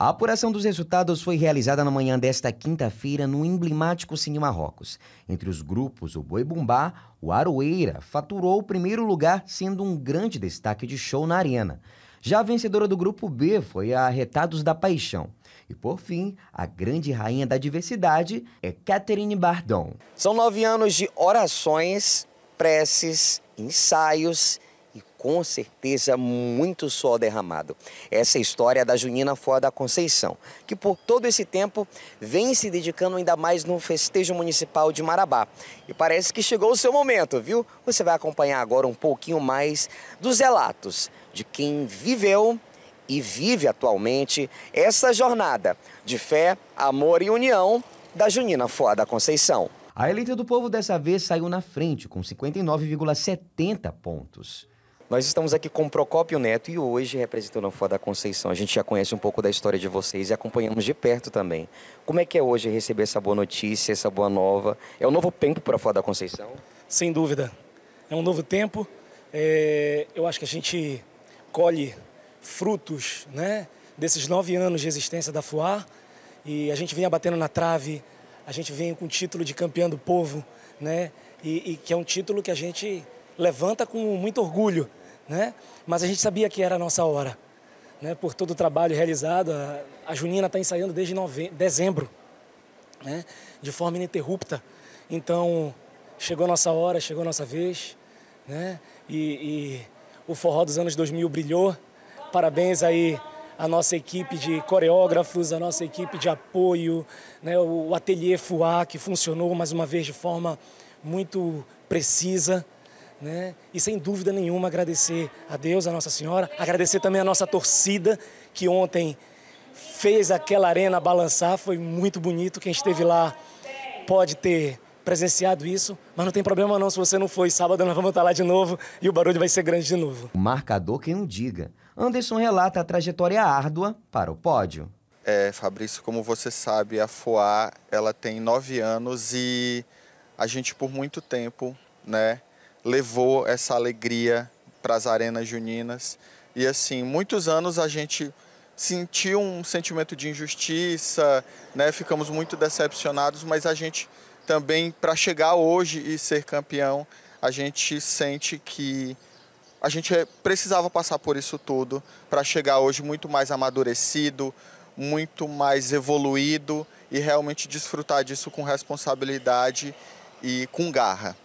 A apuração dos resultados foi realizada na manhã desta quinta-feira no emblemático Cine Marrocos. Entre os grupos, o Boi Bumbá, o Aroeira, faturou o primeiro lugar, sendo um grande destaque de show na arena. Já a vencedora do grupo B foi a Retados da Paixão. E por fim, a grande rainha da diversidade é Catherine Bardon. São nove anos de orações, preces, ensaios com certeza muito suor derramado. Essa é história da Junina Fora da Conceição, que por todo esse tempo vem se dedicando ainda mais no festejo municipal de Marabá. E parece que chegou o seu momento, viu? Você vai acompanhar agora um pouquinho mais dos relatos de quem viveu e vive atualmente essa jornada de fé, amor e união da Junina Fora da Conceição. A eleita do povo dessa vez saiu na frente com 59,70 pontos. Nós estamos aqui com Procópio Neto e hoje representando a Fora da Conceição. A gente já conhece um pouco da história de vocês e acompanhamos de perto também. Como é que é hoje receber essa boa notícia, essa boa nova? É um novo tempo para a Fora da Conceição? Sem dúvida. É um novo tempo. É... Eu acho que a gente colhe frutos né, desses nove anos de existência da FUA e a gente vinha batendo na trave, a gente vem com o título de campeão do povo, né, e, e que é um título que a gente levanta com muito orgulho né? Mas a gente sabia que era a nossa hora, né? Por todo o trabalho realizado, a, Junina está ensaiando desde novembro, dezembro, né? De forma ininterrupta. Então chegou a nossa hora, chegou a nossa vez, né? E, e o forró dos anos 2000 brilhou. Parabéns aí a nossa equipe de coreógrafos, a nossa equipe de apoio, né, o ateliê Fuá, que funcionou mais uma vez de forma muito precisa. Né? E sem dúvida nenhuma agradecer a Deus, a Nossa Senhora, agradecer também a nossa torcida que ontem fez aquela arena balançar, foi muito bonito. Quem esteve lá pode ter presenciado isso, mas não tem problema não, se você não foi, sábado nós vamos estar lá de novo e o barulho vai ser grande de novo. O marcador quem não diga. Anderson relata a trajetória árdua para o pódio. É, Fabrício, como você sabe, a FOA, ela tem nove anos e a gente por muito tempo, né, levou essa alegria para as arenas juninas. E assim, muitos anos a gente sentiu um sentimento de injustiça, né? Ficamos muito decepcionados, mas a gente também para chegar hoje e ser campeão, a gente sente que a gente precisava passar por isso tudo para chegar hoje muito mais amadurecido, muito mais evoluído e realmente desfrutar disso com responsabilidade e com garra.